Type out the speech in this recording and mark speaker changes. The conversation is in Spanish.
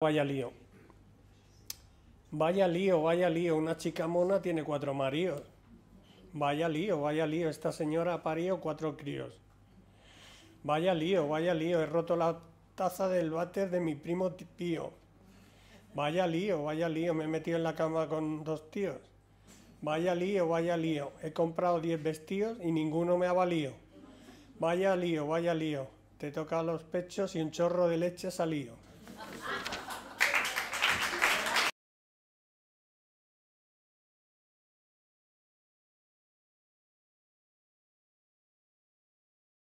Speaker 1: Vaya lío. Vaya lío, vaya lío. Una chica mona tiene cuatro maridos. Vaya lío, vaya lío. Esta señora ha parido cuatro críos. Vaya lío, vaya lío. He roto la taza del váter de mi primo tío. Vaya lío, vaya lío. Me he metido en la cama con dos tíos. Vaya lío, vaya lío. He comprado diez vestidos y ninguno me ha valido. Vaya lío, vaya lío. Te toca los pechos y un chorro de leche ha salido.